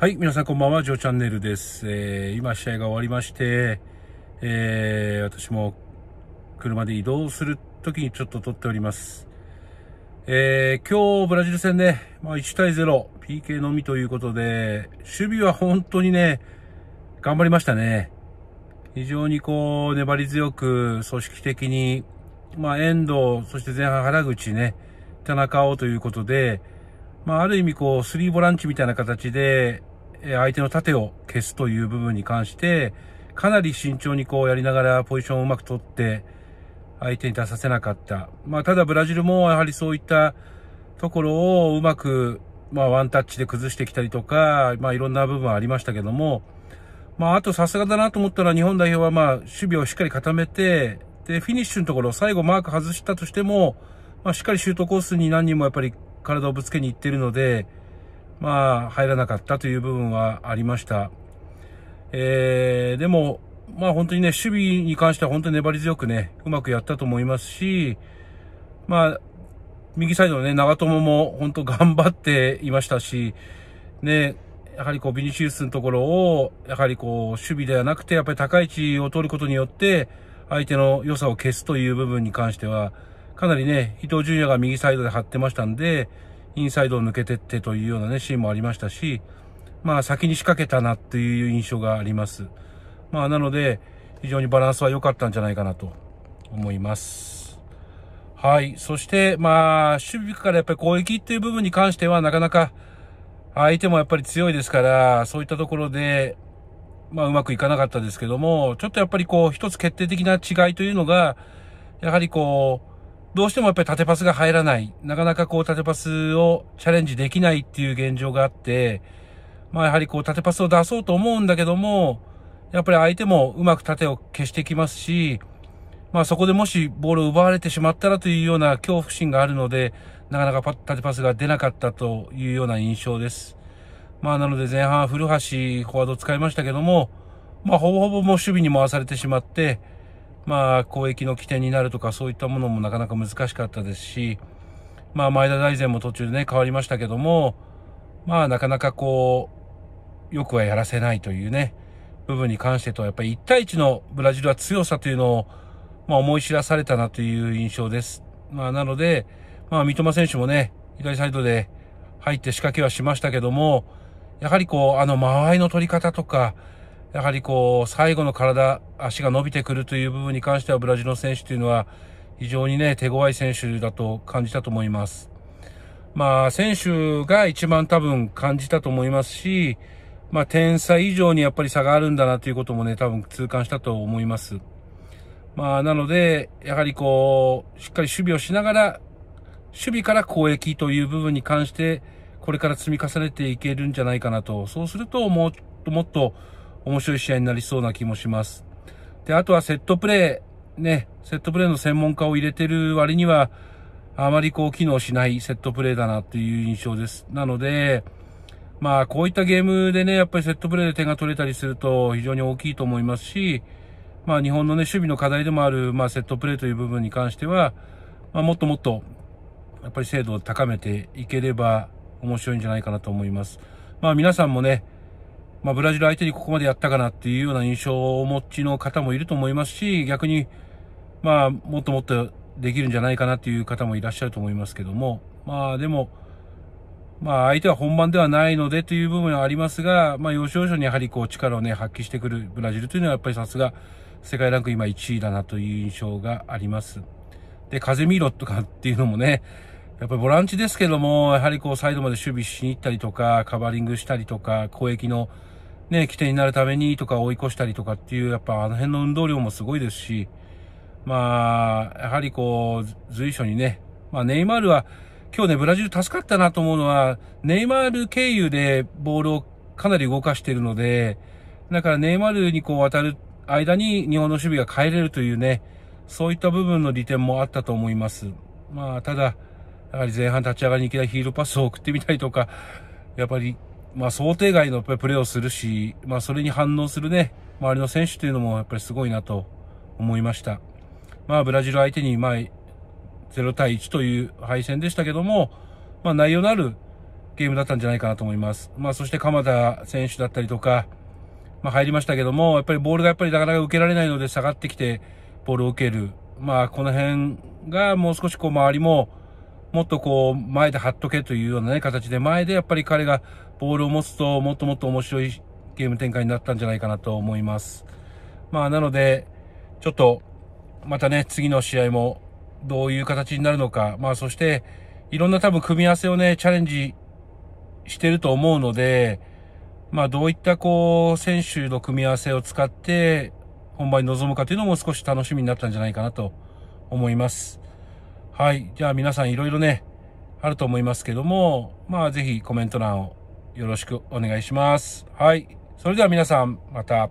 はい、皆さんこんばんは、ジョーチャンネルです。えー、今試合が終わりまして、えー、私も車で移動するときにちょっと撮っております。えー、今日ブラジル戦ね、まあ1対0、PK のみということで、守備は本当にね、頑張りましたね。非常にこう、粘り強く、組織的に、まあ遠藤、そして前半原口ね、田中をということで、まあ、ある意味こう、スリーボランチみたいな形で、相手の盾を消すという部分に関して、かなり慎重にこうやりながらポジションをうまく取って、相手に出させなかった。まあ、ただブラジルもやはりそういったところをうまく、まあ、ワンタッチで崩してきたりとか、まあ、いろんな部分はありましたけども、まあ、あとさすがだなと思ったら日本代表はまあ、守備をしっかり固めて、で、フィニッシュのところ、最後マーク外したとしても、まあ、しっかりシュートコースに何人もやっぱり体をぶつけに行ってるので、まあ、入らなかったという部分はありました。えー、でも、まあ本当にね、守備に関しては本当に粘り強くね、うまくやったと思いますし、まあ、右サイドのね、長友も本当頑張っていましたし、ね、やはりこう、ビニシウスのところを、やはりこう、守備ではなくて、やっぱり高い位置を取ることによって、相手の良さを消すという部分に関しては、かなりね、伊東純也が右サイドで張ってましたんで、インサイドを抜けてってというようなね、シーンもありましたし、まあ先に仕掛けたなっていう印象があります。まあなので、非常にバランスは良かったんじゃないかなと思います。はい。そして、まあ、守備からやっぱり攻撃っていう部分に関しては、なかなか、相手もやっぱり強いですから、そういったところで、まあ、うまくいかなかったですけども、ちょっとやっぱりこう、一つ決定的な違いというのが、やはりこう、どうしてもやっぱり縦パスが入らない。なかなかこう縦パスをチャレンジできないっていう現状があって、まあやはりこう縦パスを出そうと思うんだけども、やっぱり相手もうまく縦を消してきますし、まあそこでもしボールを奪われてしまったらというような恐怖心があるので、なかなか縦パスが出なかったというような印象です。まあなので前半古橋フォワード使いましたけども、まあほぼほぼもう守備に回されてしまって、まあ、交易の起点になるとか、そういったものもなかなか難しかったですし、まあ、前田大然も途中でね、変わりましたけども、まあ、なかなかこう、よくはやらせないというね、部分に関してと、やっぱり1対1のブラジルは強さというのを、まあ、思い知らされたなという印象です。まあ、なので、まあ、三笘選手もね、左サイドで入って仕掛けはしましたけども、やはりこう、あの間合いの取り方とか、やはりこう、最後の体、足が伸びてくるという部分に関しては、ブラジルの選手というのは、非常にね、手強い選手だと感じたと思います。まあ、選手が一番多分感じたと思いますし、まあ、点差以上にやっぱり差があるんだなということもね、多分痛感したと思います。まあ、なので、やはりこう、しっかり守備をしながら、守備から攻撃という部分に関して、これから積み重ねていけるんじゃないかなと。そうすると、もっともっと、面白い試合になりそうな気もします。で、あとはセットプレー、ね、セットプレーの専門家を入れてる割には、あまりこう機能しないセットプレーだなという印象です。なので、まあこういったゲームでね、やっぱりセットプレーで点が取れたりすると非常に大きいと思いますし、まあ日本のね、守備の課題でもある、まあセットプレーという部分に関しては、まあもっともっと、やっぱり精度を高めていければ面白いんじゃないかなと思います。まあ皆さんもね、まあ、ブラジル相手にここまでやったかなっていうような印象をお持ちの方もいると思いますし、逆に、まあ、もっともっとできるんじゃないかなっていう方もいらっしゃると思いますけども、まあ、でも、まあ、相手は本番ではないのでという部分はありますが、まあ、要所要所にやはりこう力をね、発揮してくるブラジルというのはやっぱりさすが、世界ランク今1位だなという印象があります。で、カゼミーロとかっていうのもね、やっぱりボランチですけども、やはりこうサイドまで守備しに行ったりとか、カバリングしたりとか、攻撃のね、起点になるためにとか追い越したりとかっていう、やっぱあの辺の運動量もすごいですし、まあ、やはりこう、随所にね、まあネイマールは、今日ね、ブラジル助かったなと思うのは、ネイマール経由でボールをかなり動かしているので、だからネイマールにこう渡る間に日本の守備が変えれるというね、そういった部分の利点もあったと思います。まあ、ただ、やはり前半立ち上がりにいきなりヒールパスを送ってみたりとか、やっぱり、まあ想定外のプレーをするし、まあそれに反応するね、周りの選手というのもやっぱりすごいなと思いました。まあブラジル相手に、まあ、0対1という敗戦でしたけども、まあ内容のあるゲームだったんじゃないかなと思います。まあそして鎌田選手だったりとか、まあ入りましたけども、やっぱりボールがやっぱりなかなか受けられないので下がってきてボールを受ける。まあこの辺がもう少しこう周りも、もっとこう、前で張っとけというようなね、形で、前でやっぱり彼がボールを持つと、もっともっと面白いゲーム展開になったんじゃないかなと思います。まあ、なので、ちょっと、またね、次の試合もどういう形になるのか、まあ、そして、いろんな多分組み合わせをね、チャレンジしてると思うので、まあ、どういったこう、選手の組み合わせを使って、本番に臨むかというのも少し楽しみになったんじゃないかなと思います。はい。じゃあ皆さんいろいろね、あると思いますけども、まあぜひコメント欄をよろしくお願いします。はい。それでは皆さん、また。